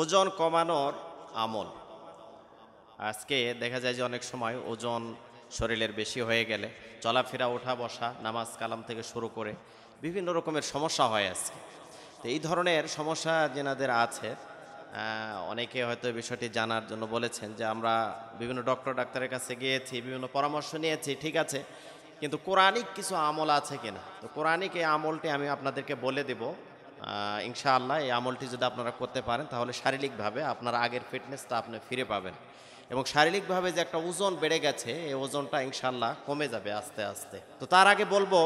ওজন কমানোর আমল আজকে দেখা যায় যে অনেক সময় ওজন শরীরের বেশি হয়ে গেলে চলাফেরা ওঠা বসা নামাজ কালাম থেকে শুরু করে বিভিন্ন রকমের সমস্যা হয় আজকে তো এই ধরনের সমস্যা যেনাদের আছে অনেকে হয়তো বিষয়টি জানার জন্য বলেছেন যে আমরা বিভিন্ন ডক্টর ডাক্তারের কাছে গিয়েছি বিভিন্ন পরামর্শ নিয়েছি ঠিক আছে কিন্তু কোরআনিক কিছু আমল আছে কিনা তো কোরআনিক এই আমলটি আমি আপনাদেরকে বলে দেব ইনশাআল্লাহ এই আমলটি যদি আপনারা করতে পারেন তাহলে শারীরিকভাবে আপনার আগের ফিটনেসটা আপনি ফিরে পাবেন এবং শারীরিকভাবে যে একটা ওজন বেড়ে গেছে এই ওজনটা ইনশাল্লাহ কমে যাবে আস্তে আস্তে তো তার আগে বলবো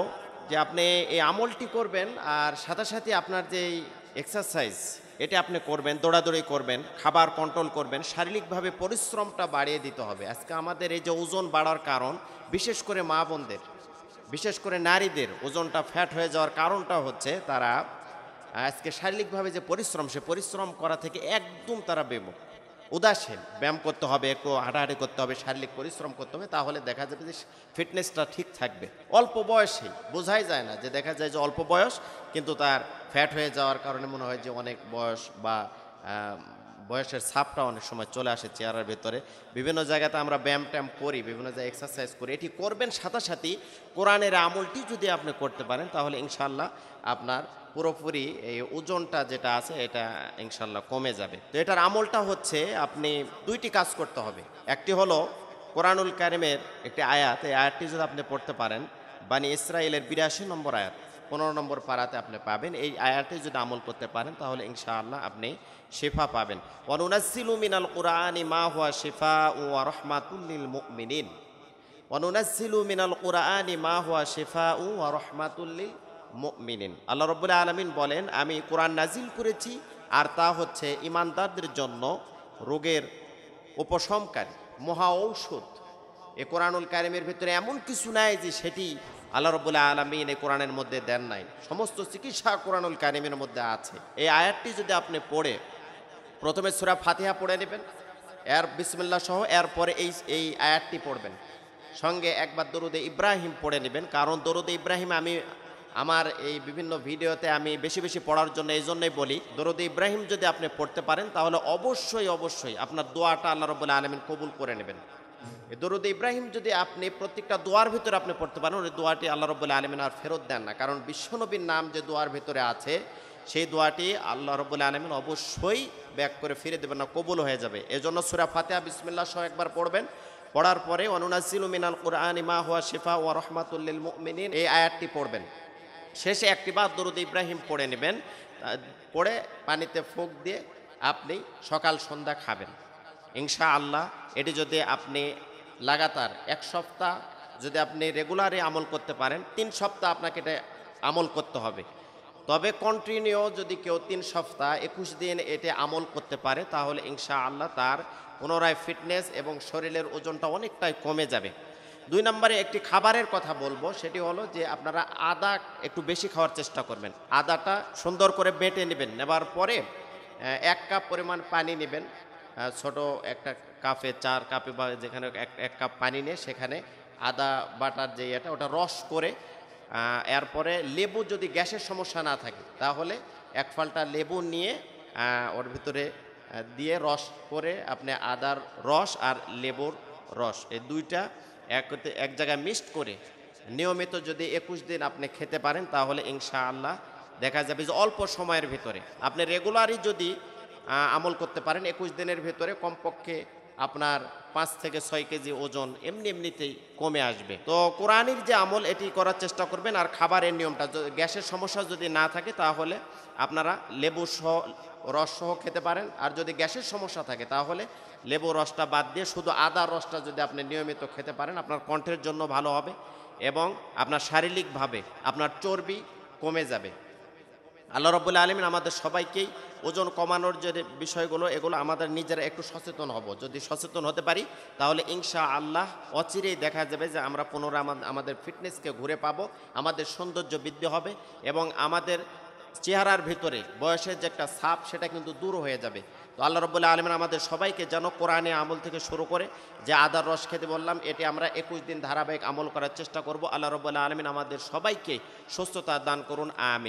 যে আপনি এই আমলটি করবেন আর সাথে সাথে আপনার যে এক্সারসাইজ এটা আপনি করবেন দৌড়াদৌড়ি করবেন খাবার কন্ট্রোল করবেন শারীরিকভাবে পরিশ্রমটা বাড়িয়ে দিতে হবে আজকে আমাদের এই যে ওজন বাড়ার কারণ বিশেষ করে মা বোনদের বিশেষ করে নারীদের ওজনটা ফ্যাট হয়ে যাওয়ার কারণটা হচ্ছে তারা আজকে শারীরিকভাবে যে পরিশ্রম সে পরিশ্রম করা থেকে একদম তারা বেমুখ উদাসীন ব্যায়াম করতে হবে একটু হাঁটাহাঁটি করতে হবে শারীরিক পরিশ্রম করতে হবে তাহলে দেখা যাবে যে ফিটনেসটা ঠিক থাকবে অল্প বয়সেই বোঝাই যায় না যে দেখা যায় যে অল্প বয়স কিন্তু তার ফ্যাট হয়ে যাওয়ার কারণে মনে হয় যে অনেক বয়স বা বয়সের ছাপটা অনেক সময় চলে আসে চেয়ারের ভেতরে বিভিন্ন জায়গাতে আমরা ব্যায়াম ট্যাম করি বিভিন্ন জায়গায় এক্সারসাইজ করি এটি করবেন সাথে কোরআনের আমলটি যদি আপনি করতে পারেন তাহলে ইনশাল্লাহ আপনার পুরোপুরি এই ওজনটা যেটা আছে এটা ইনশাল্লাহ কমে যাবে তো এটার আমলটা হচ্ছে আপনি দুইটি কাজ করতে হবে একটি হলো কোরআনুল কারিমের একটি আয়াত এই আয়াতটি যদি আপনি পড়তে পারেন বানি ইসরায়েলের বিরাশি নম্বর আয়াত পনেরো নম্বর পাড়াতে আপনি পাবেন এই আয়াতে যদি আমল করতে পারেন তাহলে ইনশাআল্লাহ আপনি শেফা পাবেন অনুনাসিল মিনাল কোরআনি মা হুয়া শেফা ও রহমাতুল্লিল মুকমিনিন অনুনাসিল মিনাল কোরআনি মা হুয়া শেফা ও রহমাতুল্লিল মুকমিনিন আল্লাহ রব্বুল্লাহ আলমিন বলেন আমি কোরআন নাজিল করেছি আর তা হচ্ছে ইমানদারদের জন্য রোগের উপশমকারী মহা ঔষধ এ কোরআনুল কারিমের ভিতরে এমন কিছু নাই যে সেটি আল্লাহ রবুল্লাহ আলমিন এই কোরআনের মধ্যে দেন নাই সমস্ত চিকিৎসা কোরআনুল কারিমের মধ্যে আছে এই আয়াতটি যদি আপনি পড়ে প্রথমে সুরা ফাতিহা পড়ে নেবেন এর বিসমিল্লা সহ এরপরে এই এই আয়াতটি পড়বেন সঙ্গে একবার দরুদে ইব্রাহিম পড়ে নেবেন কারণ দরুদে ইব্রাহিম আমি আমার এই বিভিন্ন ভিডিওতে আমি বেশি বেশি পড়ার জন্য এই জন্যই বলি দরুদে ইব্রাহিম যদি আপনি পড়তে পারেন তাহলে অবশ্যই অবশ্যই আপনার দোয়াটা আল্লাহ রবুল্লা আলমিন কবুল করে নেবেন দরুদ ইব্রাহিম যদি আপনি প্রত্যেকটা দোয়ার ভিতরে আপনি পড়তে পারেন ওই দোয়াটি আল্লাহ রব্বুল্লাহ আলমিন আর ফেরত দেন না কারণ বিশ্বনবীর নাম যে দোয়ার ভিতরে আছে সেই দোয়াটি আল্লাহ রব্বুল্লাহ আলমিন অবশ্যই ব্যাক করে ফিরে দেবেন না কবুল হয়ে যাবে এজন্য সুরা ফাতেহা বিসমিল্লা সহ একবার পড়বেন পড়ার পরে অনুনাজিল মিনাল কোরআন ইমা হুয়া শিফা ও রহমাতুল্লিল মিন এই আয়াতটি পড়বেন শেষে একটি বার দরুদ ইব্রাহিম পড়ে নেবেন পড়ে পানিতে ফোঁক দিয়ে আপনি সকাল সন্ধ্যা খাবেন ইনশা আল্লাহ এটি যদি আপনি লাগাতার এক সপ্তাহ যদি আপনি রেগুলারে আমল করতে পারেন তিন সপ্তাহ আপনাকে এটা আমল করতে হবে তবে কন্টিনিউ যদি কেউ তিন সপ্তাহ একুশ দিন এটি আমল করতে পারে তাহলে ইনশা আল্লাহ তার পুনরায় ফিটনেস এবং শরীরের ওজনটা অনেকটাই কমে যাবে দুই নম্বরে একটি খাবারের কথা বলবো সেটি হলো যে আপনারা আদা একটু বেশি খাওয়ার চেষ্টা করবেন আদাটা সুন্দর করে বেটে নেবেন নেবার পরে এক কাপ পরিমাণ পানি নেবেন ছোট একটা কাপে চার কাপে বা যেখানে এক এক কাপ পানি নিয়ে সেখানে আদা বাটার যে এটা ওটা রস করে এরপরে লেবু যদি গ্যাসের সমস্যা না থাকে তাহলে এক ফালটা লেবু নিয়ে ওর ভিতরে দিয়ে রস করে আপনি আদার রস আর লেবুর রস এই দুইটা এক এক জায়গায় মিক্সড করে নিয়মিত যদি একুশ দিন আপনি খেতে পারেন তাহলে ইনশাআল্লাহ দেখা যাবে যে অল্প সময়ের ভিতরে আপনি রেগুলারই যদি আমল করতে পারেন একুশ দিনের ভেতরে কমপক্ষে আপনার পাঁচ থেকে ছয় কেজি ওজন এমনি এমনিতেই কমে আসবে তো কোরআনির যে আমল এটি করার চেষ্টা করবেন আর খাবারের নিয়মটা গ্যাসের সমস্যা যদি না থাকে তাহলে আপনারা লেবু সহ রস সহ খেতে পারেন আর যদি গ্যাসের সমস্যা থাকে তাহলে লেবু রসটা বাদ দিয়ে শুধু আদা রসটা যদি আপনি নিয়মিত খেতে পারেন আপনার কণ্ঠের জন্য ভালো হবে এবং আপনার শারীরিকভাবে আপনার চর্বি কমে যাবে আল্লাহ রবুল্লা আলমিন আমাদের সবাইকেই ওজন কমানোর যে বিষয়গুলো এগুলো আমাদের নিজেরা একটু সচেতন হব যদি সচেতন হতে পারি তাহলে ইনশা আল্লাহ অচিরেই দেখা যাবে যে আমরা পুনরায় আমাদের ফিটনেসকে ঘুরে পাবো আমাদের সৌন্দর্য বৃদ্ধি হবে এবং আমাদের চেহারার ভিতরে বয়সের যে একটা সাপ সেটা কিন্তু দূর হয়ে যাবে তো আল্লাহ রবুল্লাহ আলমিন আমাদের সবাইকে যেন কোরআনে আমল থেকে শুরু করে যে আদার রস খেতে বললাম এটি আমরা একুশ দিন ধারাবাহিক আমল করার চেষ্টা করব আল্লাহ রবুল্লাহ আলমিন আমাদের সবাইকে সুস্থতা দান করুন আমিন